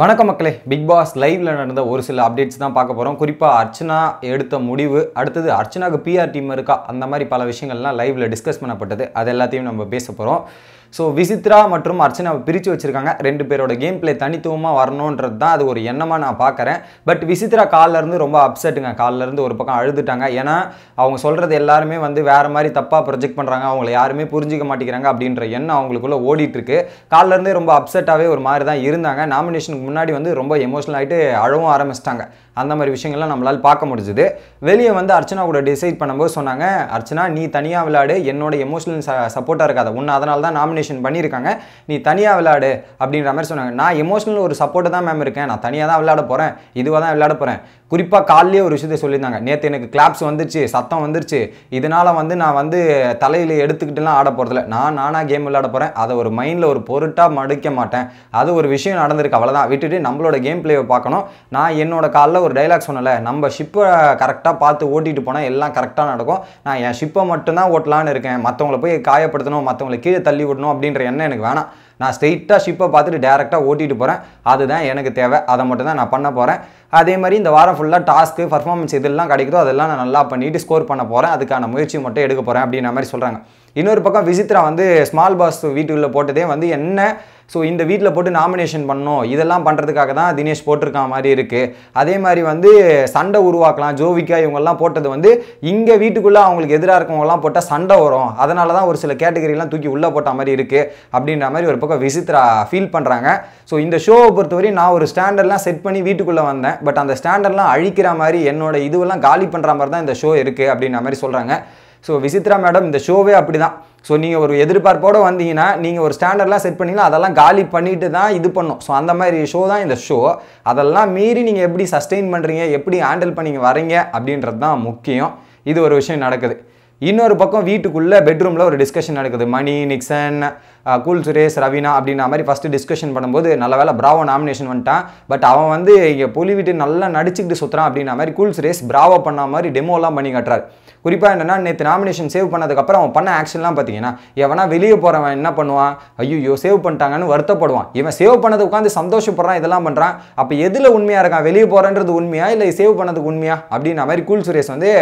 வணக்க மக்களே big pass லைவ்ல நடந்த ஒரு சில அப்டேட்ஸ் தான் பார்க்க போகிறோம் குறிப்பாக அர்ச்சனா எடுத்த முடிவு அடுத்தது அர்ச்சனாவுக்கு பிஆர் டீம் இருக்கா அந்த மாதிரி பல விஷயங்கள்லாம் லைவ்ல டிஸ்கஸ் பண்ணப்பட்டது அது எல்லாத்தையும் நம்ம பேச போகிறோம் ஸோ விசித்ரா மற்றும் அர்ச்சனாவை பிரித்து வச்சுருக்காங்க ரெண்டு பேரோட கேம் பிளே தனித்துவமாக வரணுன்றது தான் அது ஒரு எண்ணமாக நான் பார்க்குறேன் பட் விசித்ரா காலிலேருந்து ரொம்ப அப்செட்டுங்க காலிலேருந்து ஒரு பக்கம் அழுதுட்டாங்க ஏன்னா அவங்க சொல்கிறது எல்லாருமே வந்து வேறு மாதிரி தப்பாக ப்ரொஜெக்ட் பண்ணுறாங்க அவங்கள யாருமே புரிஞ்சிக்க மாட்டேங்கிறாங்க அப்படின்ற எண்ணம் அவங்களுக்குள்ளே ஓடிட்டுருக்கு காலிலேருந்தே ரொம்ப அப்செட்டாகவே ஒரு மாதிரி தான் இருந்தாங்க நாமினேஷனுக்கு முன்னாடி வந்து ரொம்ப எமோஷனல் ஆகிட்டு அழவும் ஆரம்பிச்சிட்டாங்க அந்த மாதிரி விஷயங்கள்லாம் நம்மளால் பார்க்க முடிஞ்சுது வெளியே வந்து அர்ச்சனா கூட டிசைட் பண்ணும்போது சொன்னாங்க அர்ச்சனா நீ தனியாக விளையாடு என்னோட எமோஷனல் சப்போர்ட்டாக இருக்காது உன்னை அதனால தான் நாமினேஷன் மென்ஷன் பண்ணியிருக்காங்க நீ தனியாக விளையாடு அப்படின்ற மாதிரி சொன்னாங்க நான் எமோஷனல் ஒரு சப்போர்ட்டை தான் மேம் இருக்கேன் நான் தனியாக தான் விளையாட போகிறேன் இதுவாக தான் விளையாட போகிறேன் குறிப்பாக காலையிலே ஒரு விஷயத்தை சொல்லியிருந்தாங்க நேற்று எனக்கு கிளாப்ஸ் வந்துருச்சு சத்தம் வந்துருச்சு இதனால் வந்து நான் வந்து தலையில் எடுத்துக்கிட்டுலாம் ஆட போகிறதில்ல நான் நானாக கேம் விளையாட போகிறேன் அதை ஒரு மைண்டில் ஒரு பொருட்டாக மடிக்க மாட்டேன் அது ஒரு விஷயம் நடந்திருக்கு அவ்வளோதான் விட்டுட்டு நம்மளோட கேம் பிளேவை பார்க்கணும் நான் என்னோட காலில் ஒரு டைலாக் சொன்னலை நம்ம ஷிப்பை கரெக்டாக பார்த்து ஓட்டிகிட்டு போனால் எல்லாம் கரெக்டாக நடக்கும் நான் என் ஷிப்பை மட்டும்தான் ஓட்டலான்னு இருக்கேன் மற்றவங்கள போய் காயப்படுத்தணும் மற்றவங்களை கீழே தள்ளி விடணும் அப்படின்ற எண்ணம் எனக்கு வேணாம் நான் ஸ்ட்ரெயிட்டாக ஷிப்பை பார்த்துட்டு டேரெக்டாக ஓட்டிகிட்டு போகிறேன் அதுதான் எனக்கு தேவை அதை மட்டும் தான் நான் பண்ண போகிறேன் அதே மாதிரி இந்த வாரம் ஃபுல்லாக டாஸ்க்கு பர்ஃபார்மன்ஸ் இதெல்லாம் கிடைக்குதோ அதெல்லாம் நான் நல்லா பண்ணிவிட்டு ஸ்கோர் பண்ண போகிறேன் அதுக்கான முயற்சி மட்டும் எடுக்க போகிறேன் அப்படின்ற மாதிரி சொல்கிறாங்க இன்னொரு பக்கம் விசித்ரா வந்து ஸ்மால் பாஸ் வீட்டுக்குள்ளே போட்டதே வந்து என்ன ஸோ இந்த வீட்டில் போட்டு நாமினேஷன் பண்ணோம் இதெல்லாம் பண்ணுறதுக்காக தான் தினேஷ் போட்டிருக்கா மாதிரி இருக்குது அதே மாதிரி வந்து சண்டை உருவாக்கலாம் ஜோவிக்கா இவங்கெல்லாம் போட்டது வந்து இங்கே வீட்டுக்குள்ளே அவங்களுக்கு எதிராக இருக்கவங்கலாம் போட்டால் சண்டை வரும் அதனால தான் ஒரு சில கேட்டகரிலாம் தூக்கி உள்ளே போட்ட மாதிரி இருக்குது அப்படின்ற மாதிரி ஒரு பக்கம் விசித்ரா ஃபீல் பண்ணுறாங்க ஸோ இந்த ஷோவை பொறுத்தவரையும் நான் ஒரு ஸ்டாண்டர்ட்லாம் செட் பண்ணி வீட்டுக்குள்ளே வந்தேன் பட் அந்த ஸ்டாண்டர்ட்லாம் அழிக்கிற மாதிரி என்னோட இதுவெல்லாம் காலி பண்ணுற மாதிரி தான் இந்த ஷோ இருக்குது அப்படின்ற மாதிரி சொல்கிறாங்க ஸோ விசித்ரா மேடம் இந்த ஷோவே அப்படி தான் ஸோ நீங்கள் ஒரு எதிர்பார்ப்போடு வந்தீங்கன்னா நீங்கள் ஒரு ஸ்டாண்டர்ட்லாம் செட் பண்ணிங்களா அதெல்லாம் காலி பண்ணிட்டு தான் இது பண்ணும் ஸோ அந்த மாதிரி ஷோ தான் இந்த ஷோ அதெல்லாம் மீறி நீங்கள் எப்படி சஸ்டெயின் பண்ணுறீங்க எப்படி ஹேண்டில் பண்ணிங்க வரீங்க அப்படின்றது தான் முக்கியம் இது ஒரு விஷயம் நடக்குது இன்னொரு பக்கம் வீட்டுக்குள்ளே பெட்ரூமில் ஒரு டிஸ்கஷன் நடக்குது மணி நிக்சன் கூல் சுரேஷ் ரவீனா அப்படின்ற மாதிரி ஃபஸ்ட்டு டிஸ்கஷன் பண்ணும்போது நல்ல வேலை பிராவோ நாமினேஷன் பண்ணிட்டான் பட் அவன் வந்து இங்கே புலிவிட்டு நல்லா நடிச்சுக்கிட்டு சுற்றுறான் அப்படின்ற மாதிரி கூல் சுரேஷ் பிராவோ பண்ண மாதிரி டெமோலாம் பண்ணி காட்டுறாரு குறிப்பாக என்னென்னா நேற்று நாமினேஷன் சேவ் பண்ணதுக்கப்புறம் அவன் பண்ண ஆக்ஷன்லாம் பார்த்தீங்கன்னா எவனா வெளியே போகிறவன் என்ன பண்ணுவான் ஐயோ சேவ் பண்ணிட்டாங்கன்னு வருத்தப்படுவான் இவன் சேவ் பண்ணது உட்காந்து சந்தோஷப்படுறான் இதெல்லாம் பண்ணுறான் அப்போ எதில் உண்மையாக இருக்கான் வெளியே போகிறன்றது உண்மையா இல்லை சேவ் பண்ணதுக்கு உண்மையா அப்படின்ற மாதிரி கூல் சுரேஷ் வந்து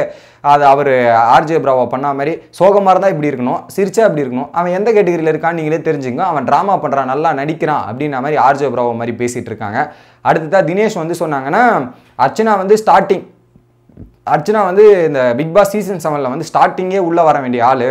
அது அவர் ஆர்ஜே பிராவோ பண்ண மாதிரி சோகமாக இருந்தால் இப்படி இருக்கணும் சிரிச்சா இப்படி இருக்கணும் அவன் எந்த கேட்டகரியில் இருக்கான்னு நீங்கள் நீங்களே தெரிஞ்சுங்க அவன் ட்ராமா பண்ணுறான் நல்லா நடிக்கிறான் அப்படின்ற மாதிரி ஆர்ஜோ பிராவோ மாதிரி பேசிகிட்டு இருக்காங்க அடுத்ததாக தினேஷ் வந்து சொன்னாங்கன்னா அர்ச்சனா வந்து ஸ்டார்டிங் அர்ச்சனா வந்து இந்த பிக் பாஸ் சீசன் செவனில் வந்து ஸ்டார்டிங்கே உள்ளே வர வேண்டிய ஆள்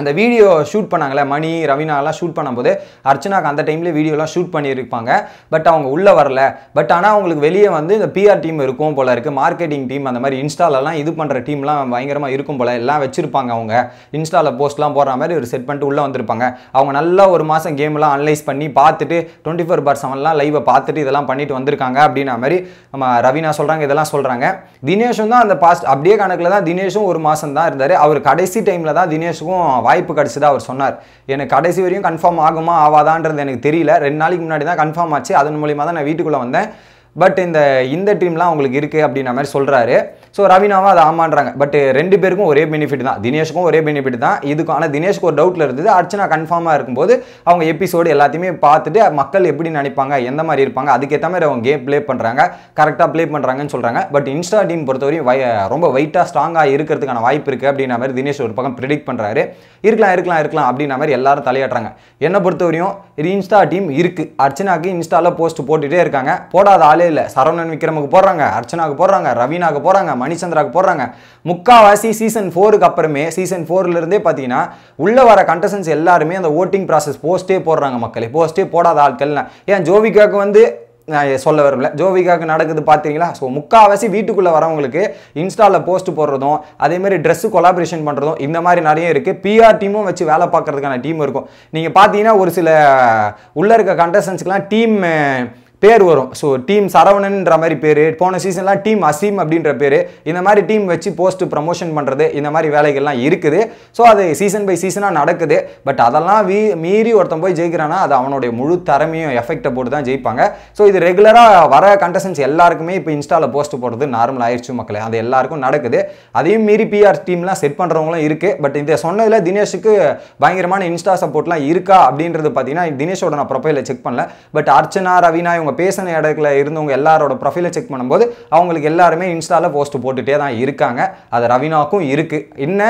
அந்த வீடியோ ஷூட் பண்ணாங்களே மணி ரவினாலாம் ஷூட் பண்ணும்போது அர்ச்சனாக்கு அந்த டைம்லேயே வீடியோலாம் ஷூட் பண்ணியிருப்பாங்க பட் அவங்க உள்ளே வரல பட் ஆனால் அவங்களுக்கு வெளியே வந்து இந்த பிஆர் டீம் இருக்கும் போல் இருக்குது மார்க்கெட்டிங் டீம் அந்த மாதிரி இன்ஸ்டாலலாம் இது பண்ணுற டீம்லாம் பயங்கரமாக இருக்கும் போல் எல்லாம் வச்சுருப்பாங்க அவங்க இன்ஸ்டாவில் போஸ்ட்லாம் போடுற மாதிரி ஒரு செட் பண்ணிட்டு உள்ளே வந்திருப்பாங்க அவங்க நல்லா ஒரு மாதம் கேம்லாம் அனலைஸ் பண்ணி பார்த்துட்டு டுவெண்ட்டி ஃபோர் பார் செவன்லாம் லைவை பார்த்துட்டு இதெல்லாம் பண்ணிட்டு வந்திருக்காங்க அப்படின்னா மாதிரி நம்ம ரவினா சொல்கிறாங்க இதெல்லாம் சொல்கிறாங்க தினேஷும் தான் அந்த பாஸ்ட் அப்படியே கணக்கில் தான் தினேஷும் ஒரு மாதம் தான் இருந்தார் அவர் கடைசி டைமில் தான் தினேஷுக்கும் வாய்ப்பு கிடச்சிதா அவர் சொன்னார் எனக்கு கடைசி வரையும் கன்ஃபார்ம் ஆகுமா ஆவாதான்றது எனக்கு தெரியல ரெண்டு நாளைக்கு முன்னாடி தான் கன்ஃபார்ம் ஆச்சு அதன் மூலியமாக தான் நான் வீட்டுக்குள்ளே வந்தேன் பட் இந்த இந்த டீம்லாம் அவங்களுக்கு இருக்குது அப்படின்ற மாதிரி சொல்கிறாரு ஸோ ரவீனாவும் அதை ஆமான்றாங்க பட் ரெண்டு பேருக்கும் ஒரே பெனிஃபிட் தான் தினேஷுக்கும் ஒரே பெனிஃபிட் தான் இதுக்கும் ஆனால் தினேஷ்க்கு ஒரு டவுட்டில் இருந்தது அர்ச்சனா கன்ஃபார்மாக இருக்கும்போது அவங்க எபிசோடு எல்லாத்தையுமே பார்த்துட்டு மக்கள் எப்படி நினைப்பாங்க எந்த மாதிரி இருப்பாங்க அதுக்கேற்ற மாதிரி அவங்க கேம் ப்ளே பண்ணுறாங்க கரெக்டாக ப்ளே பண்ணுறாங்கன்னு சொல்கிறாங்க பட் இன்ஸ்டா டீம் பொறுத்தவரையும் வை ரொம்ப வெயிட்டாக ஸ்ட்ராங்காக இருக்கிறதுக்கான வாய்ப்பு இருக்குது அப்படின்ற மாதிரி தினேஷ் ஒரு பக்கம் ப்ரிடிக்ட் பண்ணுறாரு இருக்கலாம் இருக்கலாம் இருக்கலாம் அப்படின்ற மாதிரி எல்லாரும் தலையாட்டுறாங்க என்னை பொறுத்தவரையும் இன்ஸ்டா டீம் இருக்குது அர்ச்சனாக்கு இன்ஸ்டாவில் போஸ்ட் போட்டுகிட்டே இருக்காங்க போடாத ஆளே இல்லை சரவணன் விக்ரமுக்கு போடுறாங்க அர்ச்சனாவுக்கு போடுறாங்க ரவீனாவுக்கு போகிறாங்க மணிச்சந்திராவுக்கு போடுறாங்க முக்காவாசி சீசன் ஃபோருக்கு அப்புறமே சீசன் ஃபோர்லேருந்தே பார்த்தீங்கன்னா உள்ளே வர கண்டஸ்டன்ஸ் எல்லாருமே அந்த ஓட்டிங் ப்ராசஸ் போஸ்ட்டே போடுறாங்க மக்களே போஸ்ட்டே போடாத ஆட்கள்னா ஏன் ஜோவிகாவுக்கு வந்து நான் சொல்ல வரல ஜோவிகாவுக்கு நடக்குது பார்த்தீங்களா ஸோ முக்கால்வாசி வீட்டுக்குள்ளே வரவங்களுக்கு இன்ஸ்டாவில் போஸ்ட் போடுறதும் அதேமாதிரி ட்ரெஸ்ஸு கொலாபரேஷன் பண்ணுறதும் இந்த மாதிரி நிறைய இருக்குது பிஆர் டீமும் வச்சு வேலை பார்க்குறதுக்கான டீம் இருக்கும் நீங்கள் பார்த்தீங்கன்னா ஒரு சில உள்ளே இருக்க கண்டஸ்டன்ஸ்க்கெலாம் டீம் பேர் வரும் ஸோ டீம் சரவணன்ற மாதிரி பேர் போன சீசன்லாம் டீம் அசீம் அப்படின்ற பேர் இந்த மாதிரி டீம் வச்சு போஸ்ட் ப்ரமோஷன் பண்ணுறது இந்த மாதிரி வேலைகள்லாம் இருக்குது ஸோ அது சீசன் பை சீசனாக நடக்குது பட் அதெல்லாம் வீ மீறி ஒருத்தன் போய் ஜெயிக்கிறான்னா அது அவனுடைய முழு திறமையும் எஃபெக்டை போட்டு தான் ஜெயிப்பாங்க ஸோ இது ரெகுலராக வர கண்டஸ்டன்ஸ் எல்லாருக்குமே இப்போ இன்ஸ்டாவில் போஸ்ட் போடுறது நார்மல் ஆயிடுச்சு மக்களே அது எல்லாருக்கும் நடக்குது அதையும் மீறி பிஆர் டீம்லாம் செட் பண்ணுறவங்களும் இருக்குது பட் இந்த சொன்னதில் தினேஷுக்கு பயங்கரமான இன்ஸ்டா சப்போர்ட்லாம் இருக்கா அப்படின்றது பார்த்தீங்கன்னா தினேஷோட நான் ப்ரொஃபைலில் செக் பண்ணல பட் அர்ச்சனா ரவினா இவங்க பேசின இடத்துல இருந்தவங்க எல்லாரோட ப்ரொஃபைலை செக் பண்ணும்போது அவங்களுக்கு எல்லாருமே இன்ஸ்டாவில் போஸ்ட் போட்டுகிட்டே தான் இருக்காங்க அது ரவினாக்கும் இருக்குது என்ன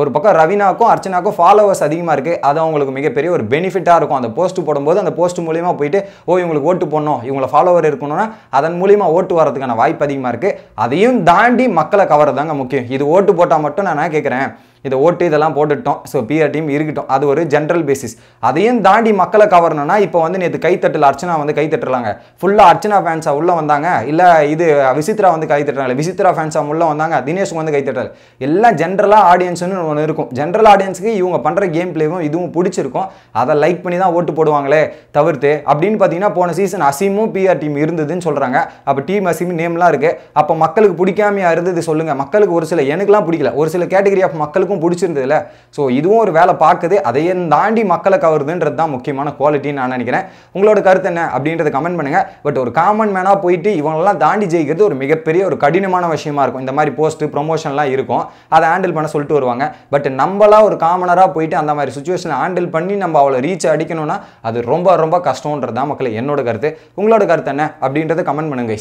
ஒரு பக்கம் ரவினாக்கும் அர்ச்சனாக்கும் ஃபாலோவர்ஸ் அதிகமாக இருக்குது அது அவங்களுக்கு மிகப்பெரிய ஒரு பெனிஃபிட்டாக இருக்கும் அந்த போஸ்ட் போடும்போது அந்த போஸ்ட் மூலியமாக போயிட்டு ஓ இவங்களுக்கு ஓட்டு போடணும் இவங்களை ஃபாலோவர் இருக்கணும்னா அதன் மூலியமாக ஓட்டு வரதுக்கான வாய்ப்பு அதிகமாக இருக்குது அதையும் தாண்டி மக்களை தாங்க முக்கியம் இது ஓட்டு போட்டால் மட்டும் நான் கேட்குறேன் இதை ஓட்டு இதெல்லாம் போட்டுட்டோம் ஸோ பிஆர் டீம் இருக்கட்டும் அது ஒரு ஜென்ரல் பேசிஸ் அதையும் தாண்டி மக்களை கவரணும்னா இப்போ வந்து நேற்று கைத்தட்டல் அர்ச்சனா வந்து கைத்தட்டுறாங்க ஃபுல்லாக அர்ச்சனா ஃபேன்ஸாக உள்ளே வந்தாங்க இல்லை இது விசித்ரா வந்து கைத்தட்டுறாங்க விசித்ரா ஃபேன்ஸாக உள்ளே வந்தாங்க தினேஷுக்கு வந்து கைத்தட்டல் எல்லாம் ஜென்ரலாக ஆடியன்ஸ்னு ஒன்று இருக்கும் ஜென்ரல் ஆடியன்ஸுக்கு இவங்க பண்ணுற கேம் பிளேவும் இதுவும் பிடிச்சிருக்கும் அதை லைக் பண்ணி தான் ஓட்டு போடுவாங்களே தவிர்த்து அப்படின்னு பார்த்தீங்கன்னா போன சீசன் அசீமும் பிஆர் டீம் இருந்ததுன்னு சொல்கிறாங்க அப்போ டீம் அசீம் நேம்லாம் இருக்குது அப்போ மக்களுக்கு பிடிக்காமையாக இருந்தது சொல்லுங்கள் மக்களுக்கு ஒரு சில எனக்குலாம் பிடிக்கல ஒரு சில கேட்டகரி ஆஃப் மக்களுக்கு பிடிச்சிருந்தது இல்லை ஸோ இதுவும் ஒரு வேலை பார்க்குது அதையும் தாண்டி மக்களை கவருதுன்றது தான் முக்கியமான குவாலிட்டின்னு நான் நினைக்கிறேன் உங்களோட கருத்து என்ன அப்படின்றத கமெண்ட் பண்ணுங்கள் பட் ஒரு காமன் மேனாக போயிட்டு இவங்களெல்லாம் தாண்டி ஜெயிக்கிறது ஒரு மிகப்பெரிய ஒரு கடினமான விஷயமா இருக்கும் இந்த மாதிரி போஸ்ட்டு ப்ரொமோஷன்லாம் இருக்கும் அதை ஹேண்டில் பண்ண சொல்லிட்டு வருவாங்க பட் நம்மளாக ஒரு காமனராக போயிட்டு அந்த மாதிரி சுச்சுவேஷனை ஹேண்டில் பண்ணி நம்ம அவளை ரீச் அடிக்கணும்னா அது ரொம்ப ரொம்ப கஷ்டம்ன்றது தான் மக்களை என்னோட கருத்து உங்களோட கருத்து என்ன அப்படின்றத கமெண்ட் பண்ணுங்க